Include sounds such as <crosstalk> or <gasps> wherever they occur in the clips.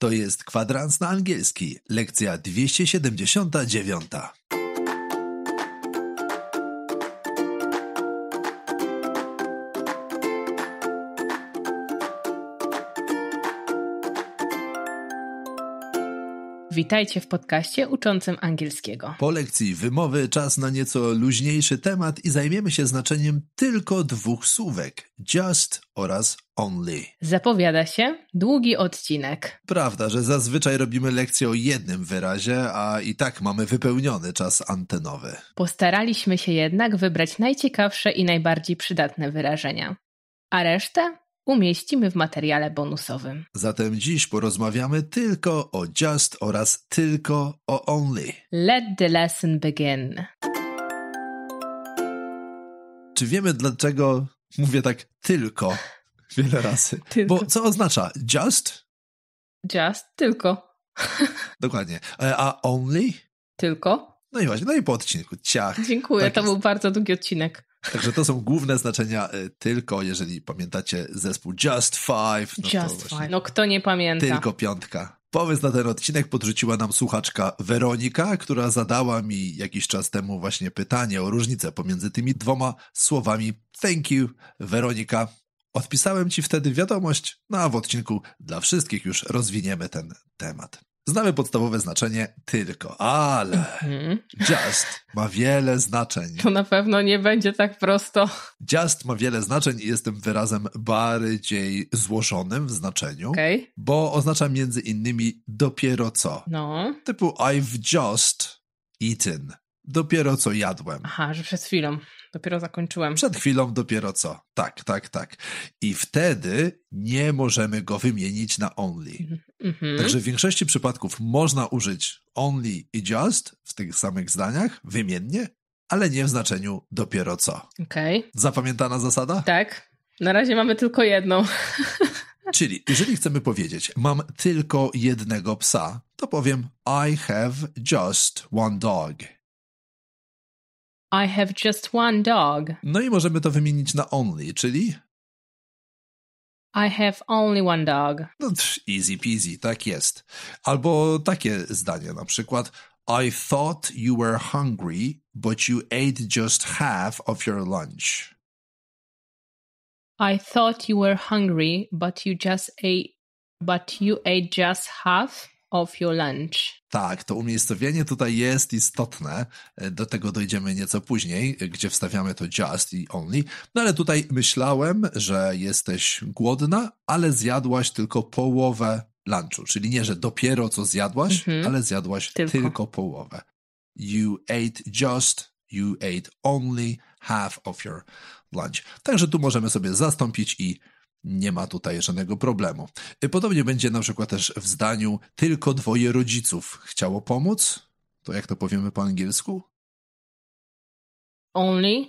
To jest kwadrans na angielski, lekcja 279. Witajcie w podcaście uczącym angielskiego. Po lekcji wymowy czas na nieco luźniejszy temat i zajmiemy się znaczeniem tylko dwóch słówek: just oraz only. Zapowiada się długi odcinek. Prawda, że zazwyczaj robimy lekcję o jednym wyrazie, a i tak mamy wypełniony czas antenowy. Postaraliśmy się jednak wybrać najciekawsze i najbardziej przydatne wyrażenia. A resztę umieścimy w materiale bonusowym. Zatem dziś porozmawiamy tylko o Just oraz tylko o Only. Let the lesson begin. Czy wiemy dlaczego mówię tak tylko <laughs> wiele razy? tylko. Bo co oznacza just? Just, tylko. <laughs> Dokładnie. E, a only? Tylko. No i właśnie, no i po odcinku. Ciach. Dziękuję, tak to jest. był bardzo długi odcinek. Także to są główne znaczenia, y, tylko jeżeli pamiętacie zespół Just Five. No Just Five, no kto nie pamięta. Tylko piątka. Pomysł na ten odcinek podrzuciła nam słuchaczka Weronika, która zadała mi jakiś czas temu właśnie pytanie o różnicę pomiędzy tymi dwoma słowami. Thank you, Weronika. Odpisałem ci wtedy wiadomość, no a w odcinku dla wszystkich już rozwiniemy ten temat. Znamy podstawowe znaczenie tylko, ale mhm. just ma wiele znaczeń. To na pewno nie będzie tak prosto. Just ma wiele znaczeń i jestem wyrazem bardziej złożonym w znaczeniu, okay. bo oznacza między innymi dopiero co. No. Typu I've just eaten. Dopiero co jadłem. Aha, że przed chwilą. Dopiero zakończyłem. Przed chwilą dopiero co. Tak, tak, tak. I wtedy nie możemy go wymienić na only. Mm-hmm. Także w większości przypadków można użyć only i just w tych samych zdaniach, wymiennie, ale nie w znaczeniu dopiero co. Okej. Okay. Zapamiętana zasada? Tak. Na razie mamy tylko jedną. <laughs> Czyli jeżeli chcemy powiedzieć, mam tylko jednego psa, to powiem I have just one dog. I have just one dog. No i możemy to wymienić na only, czyli I have only one dog. No, easy peasy, tak jest. Albo takie zdanie na przykład I thought you were hungry, but you ate just half of your lunch. I thought you were hungry, but you just ate but you ate just half of your lunch. Tak, to umiejscowienie tutaj jest istotne. Do tego dojdziemy nieco później, gdzie wstawiamy to just i only. No ale tutaj myślałem, że jesteś głodna, ale zjadłaś tylko połowę lunchu. Czyli nie, że dopiero co zjadłaś, mhm. ale zjadłaś tylko. tylko połowę. You ate just, you ate only half of your lunch. Także tu możemy sobie zastąpić i nie ma tutaj żadnego problemu. Podobnie będzie na przykład też w zdaniu tylko dwoje rodziców chciało pomóc. To jak to powiemy po angielsku? Only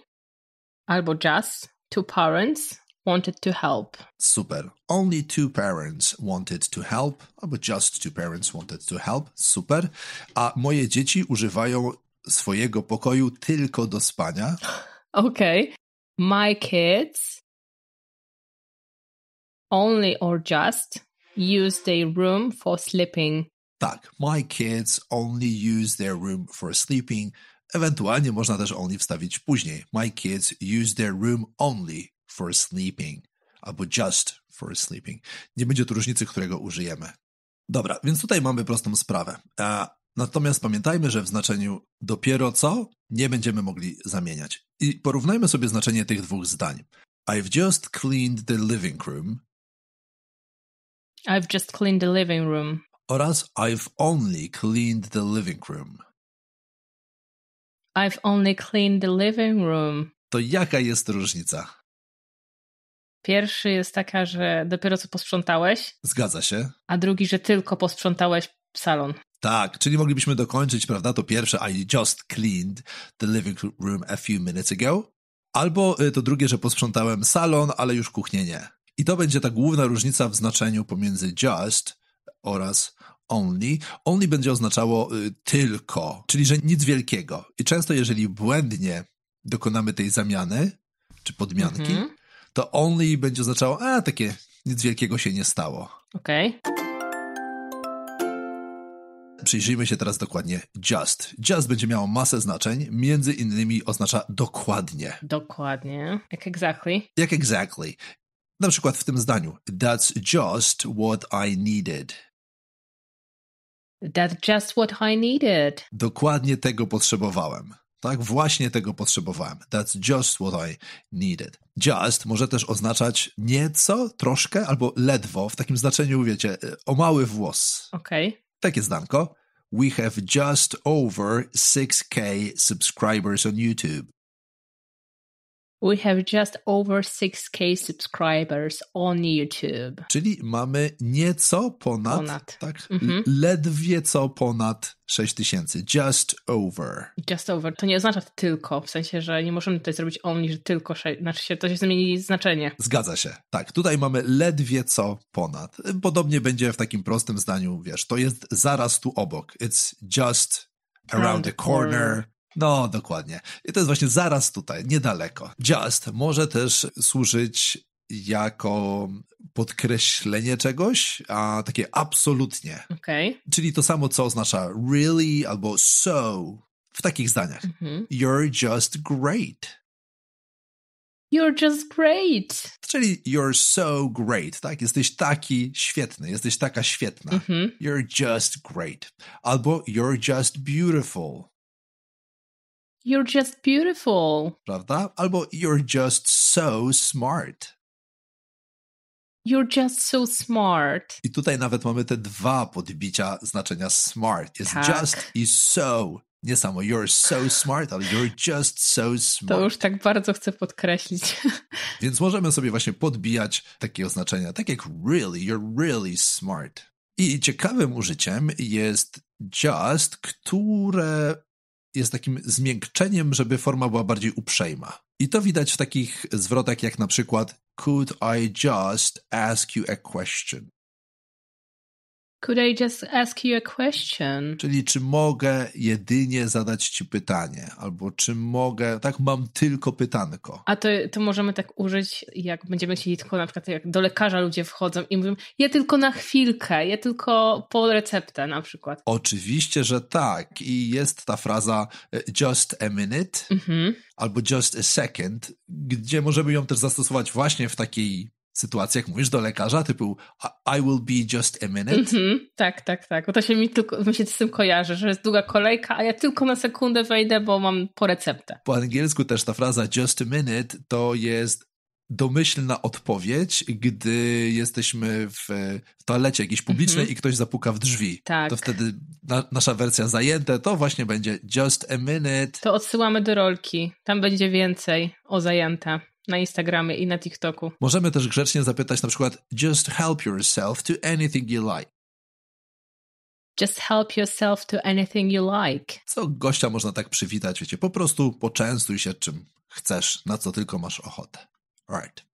albo just two parents wanted to help. Super. Only two parents wanted to help, albo just two parents wanted to help. Super. A moje dzieci używają swojego pokoju tylko do spania. Okej. <gasps> Okay. My kids only or just use their room for sleeping. Tak, my kids only use their room for sleeping. Ewentualnie można też only wstawić później. My kids use their room only for sleeping. Albo just for sleeping. Nie będzie tu różnicy, którego użyjemy. Dobra, więc tutaj mamy prostą sprawę. Natomiast pamiętajmy, że w znaczeniu dopiero co nie będziemy mogli zamieniać. I porównajmy sobie znaczenie tych dwóch zdań. I've just cleaned the living room I've just cleaned the living room. oraz I've only cleaned the living room. I've only cleaned the living room. To jaka jest różnica? Pierwszy jest taka, że dopiero co posprzątałeś, Zgadza się? a drugi, że tylko posprzątałeś salon. Tak, czyli moglibyśmy dokończyć, prawda, to pierwsze I just cleaned the living room a few minutes ago. Albo y, to drugie, że posprzątałem salon, ale już kuchnię nie. I to będzie ta główna różnica w znaczeniu pomiędzy just oraz only. Only będzie oznaczało y, tylko, czyli że nic wielkiego. I często, jeżeli błędnie dokonamy tej zamiany czy podmianki, mm -hmm. to only będzie oznaczało, a takie nic wielkiego się nie stało. Okej. Okay. Przyjrzyjmy się teraz dokładnie just. Just będzie miało masę znaczeń, między innymi oznacza dokładnie. Dokładnie. Jak exactly? Jak exactly. Na przykład w tym zdaniu. That's just what I needed. That's just what I needed. Dokładnie tego potrzebowałem. Tak, właśnie tego potrzebowałem. That's just what I needed. Just może też oznaczać nieco, troszkę albo ledwo, w takim znaczeniu, wiecie, o mały włos. Okej. Okay. Takie zdanko. We have just over 6k subscribers on YouTube. We have just over 6k subscribers on YouTube. Czyli mamy nieco ponad, ponad. tak? Mhm. Ledwie co ponad 6000, Just over. Just over. To nie oznacza tylko, w sensie, że nie możemy tutaj zrobić only, że tylko 6, znaczy się, to się zmieni znaczenie. Zgadza się. Tak, tutaj mamy ledwie co ponad. Podobnie będzie w takim prostym zdaniu, wiesz, to jest zaraz tu obok. It's just around, around the corner. corner. No, dokładnie. I to jest właśnie zaraz tutaj, niedaleko. Just może też służyć jako podkreślenie czegoś, a takie absolutnie. Okay. Czyli to samo, co oznacza really albo so w takich zdaniach. Mm-hmm. You're just great. You're just great. Czyli you're so great, tak? Jesteś taki świetny, jesteś taka świetna. Mm-hmm. You're just great. Albo you're just beautiful. You're just beautiful. Prawda? Albo you're just so smart. You're just so smart. I tutaj nawet mamy te dwa podbicia znaczenia smart. Jest tak. just i so. Nie samo you're so smart, ale you're just so smart. To już tak bardzo chcę podkreślić. <laughs> Więc możemy sobie właśnie podbijać takie oznaczenia, tak jak really, you're really smart. I ciekawym użyciem jest just, które jest takim zmiękczeniem, żeby forma była bardziej uprzejma. I to widać w takich zwrotach jak na przykład Could I just ask you a question? Could I just ask you a question? Czyli czy mogę jedynie zadać ci pytanie, albo czy mogę, tak mam tylko pytanko. A to, to możemy tak użyć, jak będziemy chcieli tylko na przykład jak do lekarza ludzie wchodzą i mówią, ja tylko na chwilkę, ja tylko po receptę na przykład. Oczywiście, że tak. I jest ta fraza e, just a minute, mhm. albo just a second, gdzie możemy ją też zastosować właśnie w takiej sytuacjach mówisz do lekarza typu I will be just a minute? Mm-hmm, tak, tak, tak. Bo to się mi tylko, mi się z tym kojarzy, że jest długa kolejka, a ja tylko na sekundę wejdę, bo mam po receptę. Po angielsku też ta fraza just a minute to jest domyślna odpowiedź, gdy jesteśmy w, w toalecie jakiejś publicznej mm-hmm. i ktoś zapuka w drzwi. Tak. To wtedy na, nasza wersja zajęte to właśnie będzie just a minute. To odsyłamy do rolki. Tam będzie więcej o zajęte na Instagramie i na TikToku. Możemy też grzecznie zapytać na przykład just help yourself to anything you like. Just help yourself to anything you like. Co gościa można tak przywitać, wiecie, po prostu poczęstuj się czym chcesz, na co tylko masz ochotę. Alright.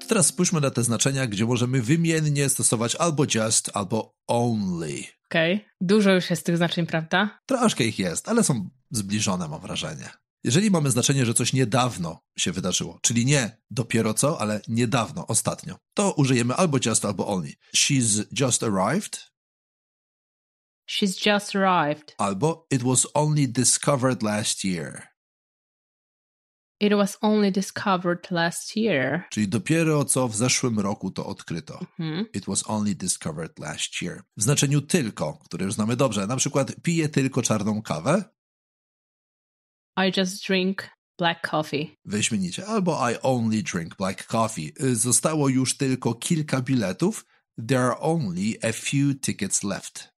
To teraz spójrzmy na te znaczenia, gdzie możemy wymiennie stosować albo just, albo only. Okej, okay. dużo już jest tych znaczeń, prawda? Troszkę ich jest, ale są zbliżone, mam wrażenie. Jeżeli mamy znaczenie, że coś niedawno się wydarzyło, czyli nie dopiero co, ale niedawno, ostatnio, to użyjemy albo just, albo only. She's just arrived. She's just arrived. Albo it was only discovered last year. It was only discovered last year. Czyli dopiero co w zeszłym roku to odkryto. Mm -hmm. It was only discovered last year. W znaczeniu tylko, które już znamy dobrze, na przykład piję tylko czarną kawę, i just drink black coffee. Wyśmienicie. Albo I only drink black coffee. Y, zostało już tylko kilka biletów. There are only a few tickets left.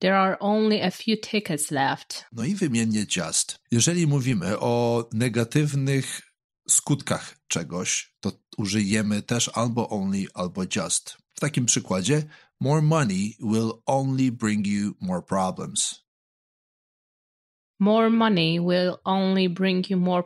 There are only a few tickets left. No i wymiennie just. Jeżeli mówimy o negatywnych skutkach czegoś, to użyjemy też albo only, albo just. W takim przykładzie, more money will only bring you more problems. More money will only bring you more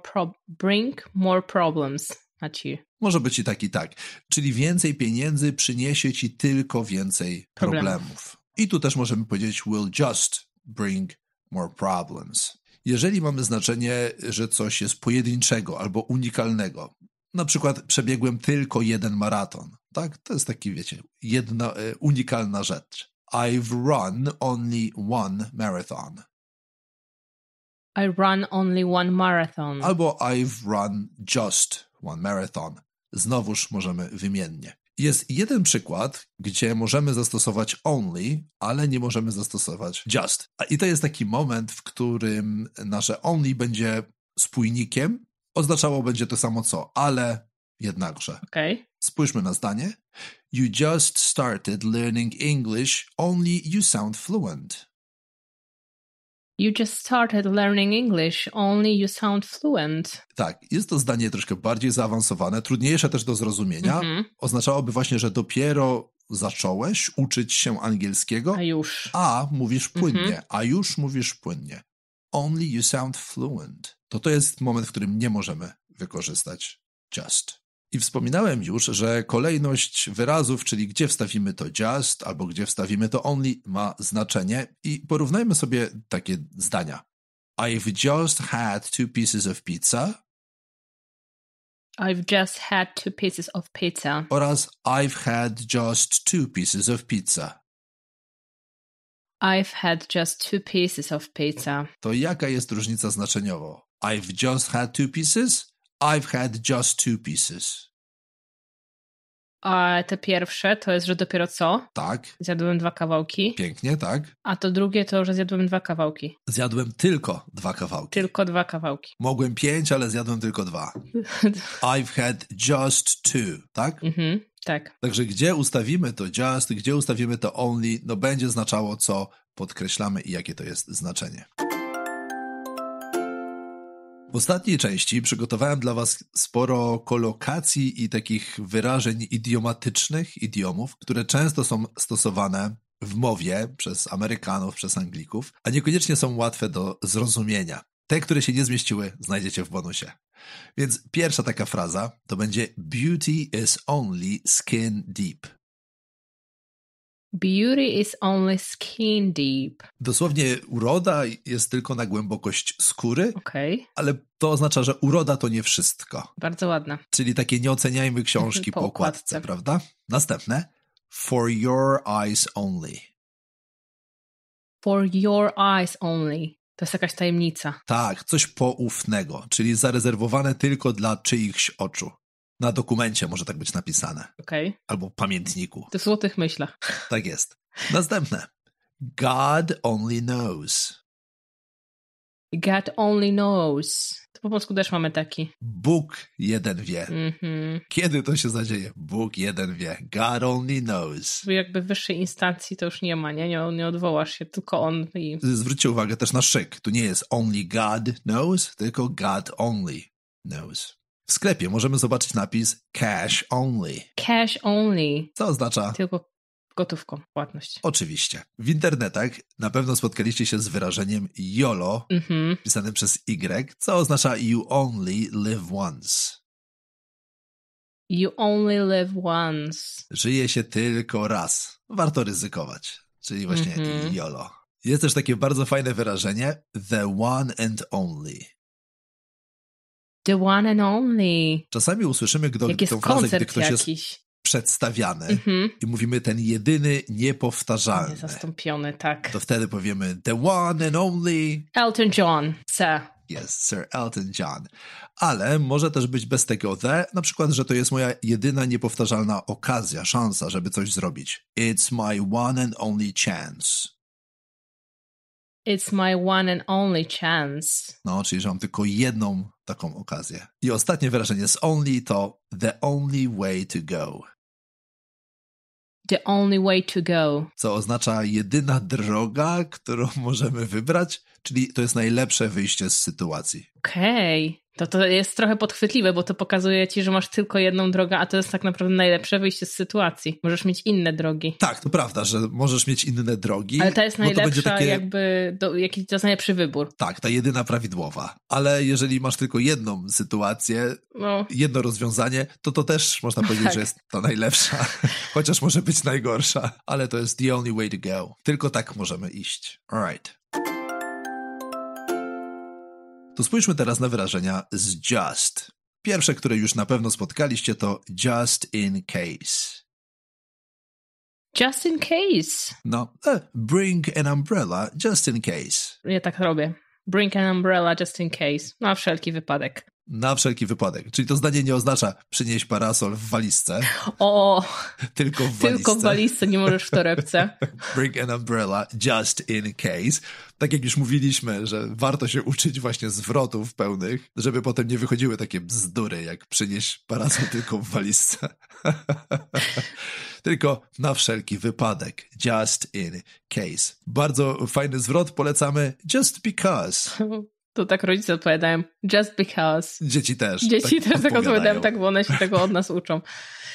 bring more problems at you. Może być i tak i tak. Czyli więcej pieniędzy przyniesie ci tylko więcej problemów. problemów. I tu też możemy powiedzieć will just bring more problems. Jeżeli mamy znaczenie, że coś jest pojedynczego albo unikalnego, na przykład przebiegłem tylko jeden maraton, tak? To jest taki, wiecie, jedna e, unikalna rzecz. I've run only one marathon. I run only one marathon. Albo I've run just one marathon. Znowuż możemy wymiennie. Jest jeden przykład, gdzie możemy zastosować only, ale nie możemy zastosować just. I to jest taki moment, w którym nasze only będzie spójnikiem. Oznaczało będzie to samo co, ale jednakże. Okay. Spójrzmy na zdanie. You just started learning English, only you sound fluent. You just started learning English, only you sound fluent. Tak, jest to zdanie troszkę bardziej zaawansowane, trudniejsze też do zrozumienia. Mm -hmm. Oznaczałoby właśnie, że dopiero zacząłeś uczyć się angielskiego. A już. A mówisz płynnie, mm -hmm. a już mówisz płynnie. Only you sound fluent. To to jest moment, w którym nie możemy wykorzystać just. I wspominałem już, że kolejność wyrazów, czyli gdzie wstawimy to just albo gdzie wstawimy to only, ma znaczenie i porównajmy sobie takie zdania. I've just had two pieces of pizza. I've just had two pieces of pizza. Oraz I've had just two pieces of pizza. I've had just two pieces of pizza. To jaka jest różnica znaczeniowa? I've just had two pieces I've had just two pieces. A te pierwsze to jest, że dopiero co? Tak. Zjadłem dwa kawałki. Pięknie, tak. A to drugie to, że zjadłem dwa kawałki. Zjadłem tylko dwa kawałki. Tylko dwa kawałki. Mogłem pięć, ale zjadłem tylko dwa. <laughs> I've had just two, tak? Mhm. Tak. Także gdzie ustawimy to just, gdzie ustawimy to only, no będzie znaczało, co podkreślamy i jakie to jest znaczenie. W ostatniej części przygotowałem dla Was sporo kolokacji i takich wyrażeń idiomatycznych, idiomów, które często są stosowane w mowie przez Amerykanów, przez Anglików, a niekoniecznie są łatwe do zrozumienia. Te, które się nie zmieściły, znajdziecie w bonusie. Więc pierwsza taka fraza to będzie Beauty is only skin deep. Beauty is only skin deep. Dosłownie uroda jest tylko na głębokość skóry. Okay. Ale to oznacza, że uroda to nie wszystko. Bardzo ładna. Czyli takie nie oceniajmy <laughs> książki po, po okładce, prawda? Następne. For your eyes only. For your eyes only. To jest jakaś tajemnica. Tak, coś poufnego, czyli zarezerwowane tylko dla czyichś oczu. Na dokumencie może tak być napisane. Okay. Albo pamiętniku. W złotych myślach. Tak jest. Następne. God only knows. God only knows. To po polsku też mamy taki. Bóg jeden wie. Mm -hmm. Kiedy to się zadzieje? Bóg jeden wie. God only knows. Jakby wyższej instancji to już nie ma, nie? Nie, nie odwołasz się, tylko on. I... Zwróćcie uwagę też na szyk. Tu nie jest only God knows, tylko God only knows. W sklepie możemy zobaczyć napis cash only. Cash only. Co oznacza? Tylko gotówką płatność. Oczywiście. W internetach na pewno spotkaliście się z wyrażeniem YOLO, mm -hmm. przez Y, co oznacza you only live once. You only live once. Żyje się tylko raz. Warto ryzykować. Czyli właśnie mm -hmm. YOLO. Jest też takie bardzo fajne wyrażenie the one and only. The one and only. Czasami usłyszymy gdy, Jak tę frazę, gdy ktoś jakiś. jest przedstawiany mm-hmm. i mówimy ten jedyny, niepowtarzalny. Niezastąpiony, tak. To wtedy powiemy the one and only. Elton John, sir. Yes, Sir Elton John. Ale może też być bez tego the, na przykład, że to jest moja jedyna niepowtarzalna okazja, szansa, żeby coś zrobić. It's my one and only chance. It's my one and only chance. No, czyli że mam tylko jedną taką okazję. I ostatnie wyrażenie z only to the only way to go. The only way to go. Co oznacza jedyna droga, którą możemy wybrać, czyli to jest najlepsze wyjście z sytuacji. Okej. Okay. To to jest trochę podchwytliwe, bo to pokazuje ci, że masz tylko jedną drogę, a to jest tak naprawdę najlepsze wyjście z sytuacji. Możesz mieć inne drogi. Tak, to prawda, że możesz mieć inne drogi. Ale to jest najlepsza, to takie... jakby, do, jaki to jest najlepszy wybór. Tak, ta jedyna prawidłowa. Ale jeżeli masz tylko jedną sytuację, no. jedno rozwiązanie, to to też można powiedzieć, tak. że jest to najlepsza. <laughs> Chociaż może być najgorsza, ale to jest the only way to go. Tylko tak możemy iść. right. To spójrzmy teraz na wyrażenia z just. Pierwsze, które już na pewno spotkaliście, to just in case. Just in case. No, e, bring an umbrella just in case. Ja tak robię. Bring an umbrella just in case. Na wszelki wypadek na wszelki wypadek. Czyli to zdanie nie oznacza przynieś parasol w walizce. O! Tylko w walizce. Tylko w walizce, nie możesz w torebce. <laughs> Bring an umbrella just in case. Tak jak już mówiliśmy, że warto się uczyć właśnie zwrotów pełnych, żeby potem nie wychodziły takie bzdury, jak przynieś parasol tylko w walizce. <laughs> tylko na wszelki wypadek. Just in case. Bardzo fajny zwrot, polecamy just because. <laughs> To tak rodzice odpowiadają, just because. Dzieci też. Tak Dzieci tak też tak odpowiadają, tak, bo one się tego od nas uczą.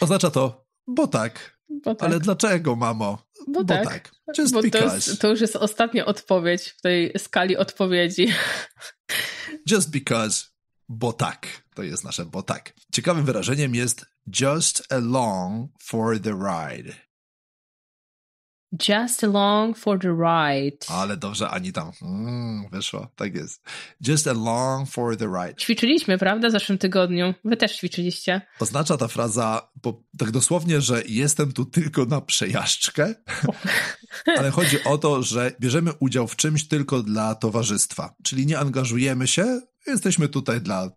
Oznacza to, bo tak. Bo tak. Ale dlaczego, mamo? Bo, bo tak. tak. Just bo because. To, jest, to już jest ostatnia odpowiedź w tej skali odpowiedzi. <laughs> Just because, bo tak. To jest nasze bo tak. Ciekawym wyrażeniem jest just along for the ride. Just along for the ride. Ale dobrze, ani tam. Mm, wyszło, tak jest. Just along for the ride. Ćwiczyliśmy, prawda, w zeszłym tygodniu. Wy też ćwiczyliście. Oznacza ta fraza bo, tak dosłownie, że jestem tu tylko na przejażdżkę, <laughs> ale chodzi o to, że bierzemy udział w czymś tylko dla towarzystwa. Czyli nie angażujemy się, jesteśmy tutaj dla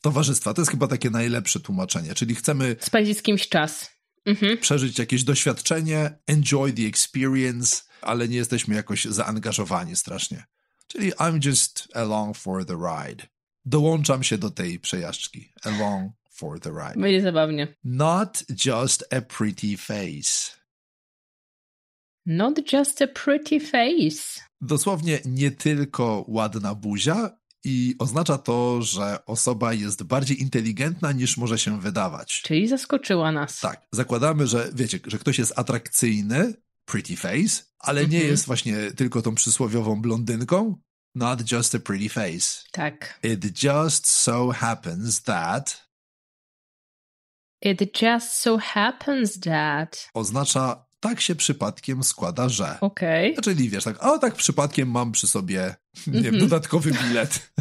towarzystwa. To jest chyba takie najlepsze tłumaczenie. Czyli chcemy. Spędzić z kimś czas mhm. przeżyć jakieś doświadczenie, enjoy the experience, ale nie jesteśmy jakoś zaangażowani strasznie. Czyli I'm just along for the ride. Dołączam się do tej przejażdżki. Along for the ride. Będzie zabawnie. Not just a pretty face. Not just a pretty face. Dosłownie nie tylko ładna buzia, i oznacza to, że osoba jest bardziej inteligentna niż może się wydawać. Czyli zaskoczyła nas. Tak. Zakładamy, że wiecie, że ktoś jest atrakcyjny, pretty face, ale mhm. nie jest właśnie tylko tą przysłowiową blondynką. Not just a pretty face. Tak. It just so happens that. It just so happens that. Oznacza tak się przypadkiem składa, że. Okej. Okay. Czyli wiesz, tak, o tak przypadkiem mam przy sobie nie wiem, mm -hmm. dodatkowy bilet.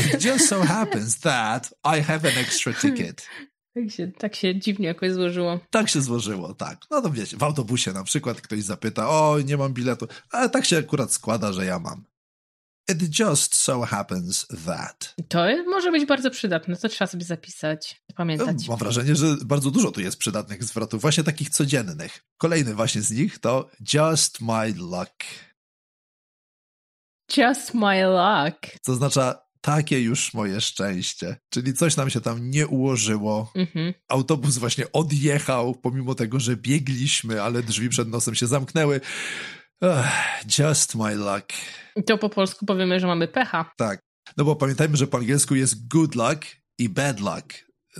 <laughs> It just so happens that I have an extra ticket. Tak się, tak się dziwnie jakoś złożyło. Tak się złożyło, tak. No to wiecie, w autobusie na przykład ktoś zapyta, o nie mam biletu, ale tak się akurat składa, że ja mam. It just so happens that. To może być bardzo przydatne, to trzeba sobie zapisać, pamiętać. Mam wrażenie, że bardzo dużo tu jest przydatnych zwrotów, właśnie takich codziennych. Kolejny właśnie z nich to Just my luck. Just my luck. To oznacza takie już moje szczęście. Czyli coś nam się tam nie ułożyło. Mhm. Autobus właśnie odjechał, pomimo tego, że biegliśmy, ale drzwi przed nosem się zamknęły just my luck. to po polsku powiemy, że mamy pecha. Tak. No bo pamiętajmy, że po angielsku jest good luck i bad luck.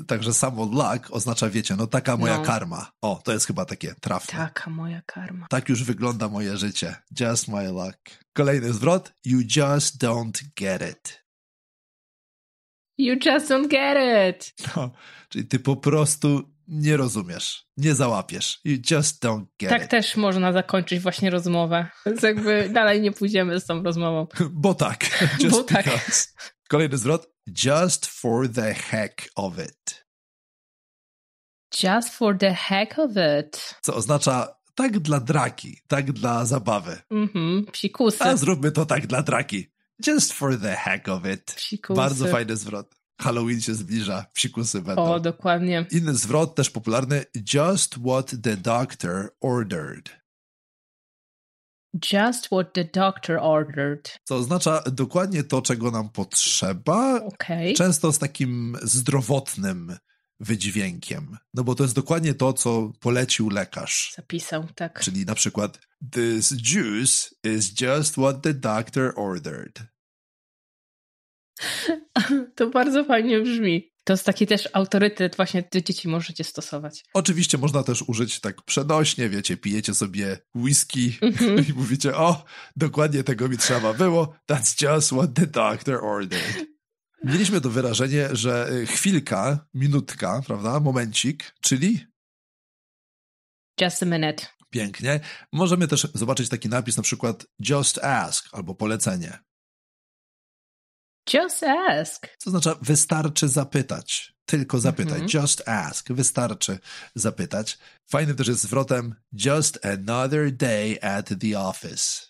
Także samo luck oznacza, wiecie, no taka moja no. karma. O, to jest chyba takie trafne. Taka moja karma. Tak już wygląda moje życie. Just my luck. Kolejny zwrot. You just don't get it. You just don't get it. No, czyli ty po prostu nie rozumiesz, nie załapiesz. You just don't get Tak it. też można zakończyć właśnie rozmowę. Więc jakby <laughs> dalej nie pójdziemy z tą rozmową. Bo tak. <laughs> Just Bo tak. Kolejny zwrot. Just for the heck of it. Just for the heck of it. Co oznacza tak dla draki, tak dla zabawy. Mhm, psikusy. A zróbmy to tak dla draki. Just for the heck of it. Psikusy. Bardzo fajny zwrot. Halloween się zbliża, psikusy będą. O, dokładnie. Inny zwrot, też popularny, just what the doctor ordered. Just what the doctor ordered. Co oznacza dokładnie to, czego nam potrzeba. Okay. Często z takim zdrowotnym wydźwiękiem. No bo to jest dokładnie to, co polecił lekarz. Zapisał, tak. Czyli na przykład This juice is just what the doctor ordered. <laughs> To bardzo fajnie brzmi. To jest taki też autorytet właśnie ty dzieci możecie stosować. Oczywiście można też użyć tak przenośnie, wiecie, pijecie sobie whisky mm-hmm. <laughs> i mówicie, o, dokładnie tego mi trzeba było, that's just what the doctor ordered. Mieliśmy to wyrażenie, że y, chwilka, minutka, prawda, momencik, czyli... Just a minute. Pięknie. Możemy też zobaczyć taki napis na przykład just ask albo polecenie. Just ask. Co znaczy wystarczy zapytać. Tylko zapytaj. Mm -hmm. Just ask. Wystarczy zapytać. Fajnym też jest zwrotem Just another day at the office.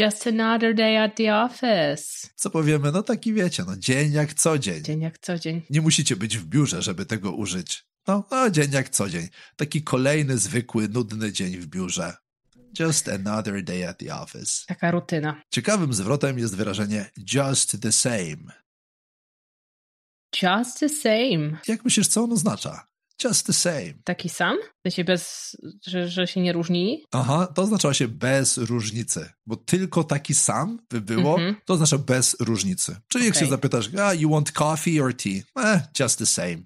Just another day at the office. Co powiemy? No taki wiecie, no dzień jak co dzień. Dzień jak co dzień. Nie musicie być w biurze, żeby tego użyć. No, no dzień jak co dzień. Taki kolejny zwykły, nudny dzień w biurze. Just another day at the office. Taka rutyna. Ciekawym zwrotem jest wyrażenie just the same. Just the same. Jak myślisz, co on oznacza? Just the same. Taki sam? W sensie bez, że, że się nie różni? Aha, to oznaczało się bez różnicy, bo tylko taki sam by było, mm -hmm. to oznacza bez różnicy. Czyli okay. jak się zapytasz, ah, you want coffee or tea? Eh, just the same.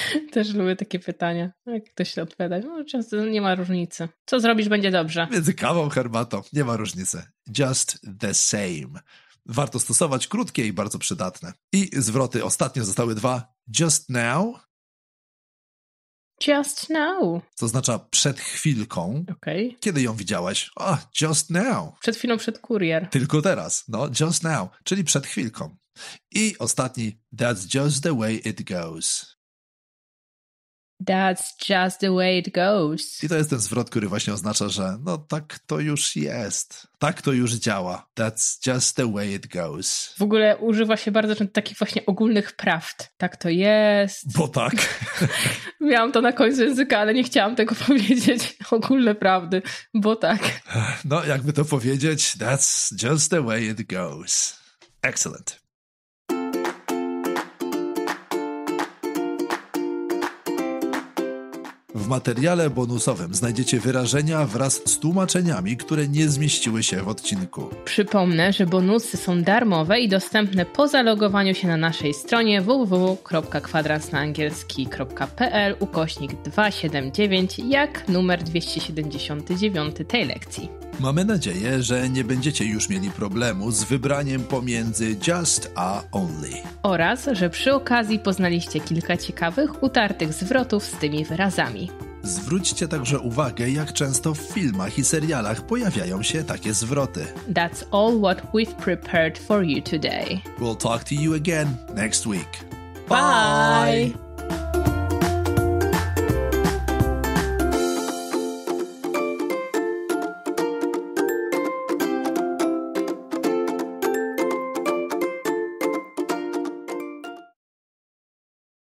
<laughs> Też lubię takie pytania. Jak ktoś odpowiada, no często nie ma różnicy. Co zrobisz, będzie dobrze. Między kawą, herbatą, nie ma różnicy. Just the same. Warto stosować krótkie i bardzo przydatne. I zwroty ostatnio zostały dwa. Just now. Just now. To oznacza przed chwilką. Okay. Kiedy ją widziałeś? O, just now. Przed chwilą przed kurier. Tylko teraz. No, just now, czyli przed chwilką. I ostatni. That's just the way it goes. That's just the way it goes. I to jest ten zwrot, który właśnie oznacza, że no tak to już jest. Tak to już działa. That's just the way it goes. W ogóle używa się bardzo często takich właśnie ogólnych prawd. Tak to jest. Bo tak. <laughs> Miałam to na końcu języka, ale nie chciałam tego <laughs> powiedzieć. Ogólne prawdy. Bo tak. No, jakby to powiedzieć, that's just the way it goes. Excellent. W materiale bonusowym znajdziecie wyrażenia wraz z tłumaczeniami, które nie zmieściły się w odcinku. Przypomnę, że bonusy są darmowe i dostępne po zalogowaniu się na naszej stronie www.kwadransnaangielski.pl ukośnik 279 jak numer 279 tej lekcji. Mamy nadzieję, że nie będziecie już mieli problemu z wybraniem pomiędzy Just a Only. Oraz, że przy okazji poznaliście kilka ciekawych, utartych zwrotów z tymi wyrazami. Zwróćcie także uwagę, jak często w filmach i serialach pojawiają się takie zwroty. That's all what we've prepared for you today. We'll talk to you again next week. Bye! Bye.